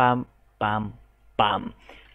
pam, pam, pam.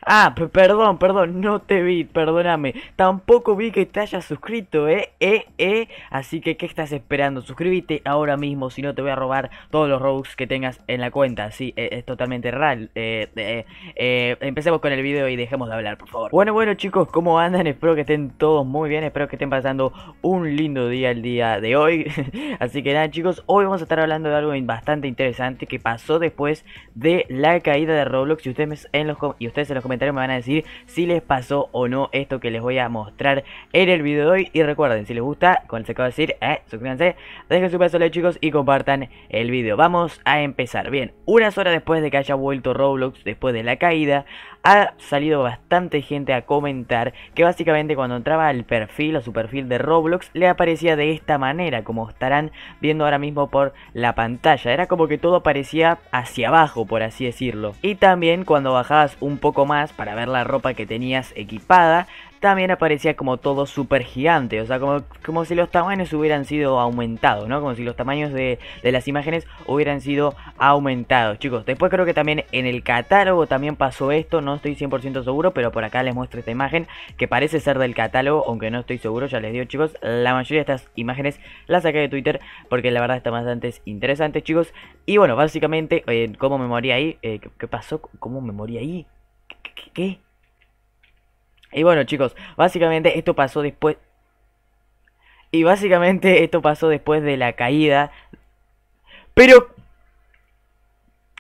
Ah, perdón, perdón, no te vi, perdóname. Tampoco vi que te hayas suscrito, ¿eh? ¿Eh? ¿Eh? Así que, ¿qué estás esperando? Suscríbete ahora mismo, si no te voy a robar todos los Robux que tengas en la cuenta. Sí, e-, es, totalmente real. Eh, eh, eh, empecemos con el video y dejemos de hablar, por favor. Bueno, bueno, chicos, ¿cómo andan? Espero que estén todos muy bien. Espero que estén pasando un lindo día el día de hoy. Así que nada, chicos, hoy vamos a estar hablando de algo bastante interesante que pasó después de la caída de Roblox. ustedes en los, y ustedes en los comentarios me van a decir si les pasó o no esto que les voy a mostrar en el video de hoy. Y recuerden, si les gusta, con les acabo de decir, eh, suscríbanse, dejen su peso like chicos y compartan el video. Vamos a empezar. Bien, unas horas después de que haya vuelto Roblox, después de la caída, ha salido bastante gente a comentar que básicamente cuando entraba al perfil o su perfil de Roblox le aparecía de esta manera, como estarán viendo ahora mismo por la pantalla. Era como que todo aparecía hacia abajo, por así decirlo. Y también cuando bajabas un poco más, para ver la ropa que tenías equipada, también aparecía como todo súper gigante, o sea, como, como si los tamaños hubieran sido aumentados, ¿no? Como si los tamaños de, las imágenes hubieran sido aumentados, chicos. Después creo que también en el catálogo también pasó esto, no estoy 100% seguro, pero por acá les muestro esta imagen que parece ser del catálogo, aunque no estoy seguro, ya les digo, chicos, la mayoría de estas imágenes las saqué de Twitter porque la verdad está bastante interesante, chicos. Y bueno, básicamente, eh, como me morí ahí? Eh, ¿qué, pasó? ¿Cómo me morí ahí? ¿Qué? Y bueno chicos, básicamente esto pasó después... Y básicamente esto pasó después de la caída. Pero...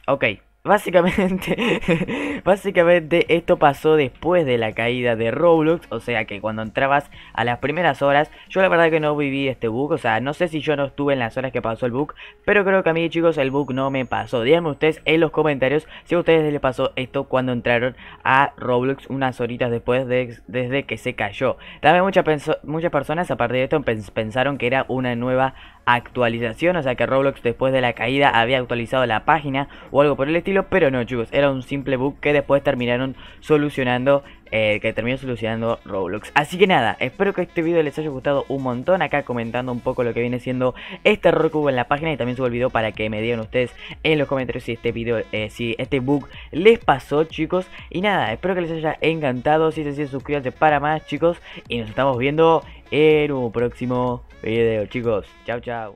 Ok. Básicamente, básicamente esto pasó después de la caída de Roblox, o sea que cuando entrabas a las primeras horas, yo la verdad que no viví este bug, o sea, no sé si yo no estuve en las horas que pasó el bug, pero creo que a mí chicos el bug no me pasó. Díganme ustedes en los comentarios si a ustedes les pasó esto cuando entraron a Roblox unas horitas después de, desde que se cayó. También muchas, muchas personas a partir de esto pensaron que era una nueva actualización, o sea que Roblox después de la caída había actualizado la página o algo por el estilo, pero no chicos, era un simple bug que después terminaron solucionando eh, que terminó solucionando Roblox. Así que nada, espero que este video les haya gustado un montón. Acá comentando un poco lo que viene siendo este error en la página. Y también subo el video para que me digan ustedes en los comentarios si este video, eh, si este bug les pasó, chicos. Y nada, espero que les haya encantado. Si es así, suscríbanse para más, chicos. Y nos estamos viendo en un próximo video, chicos. Chao, chao.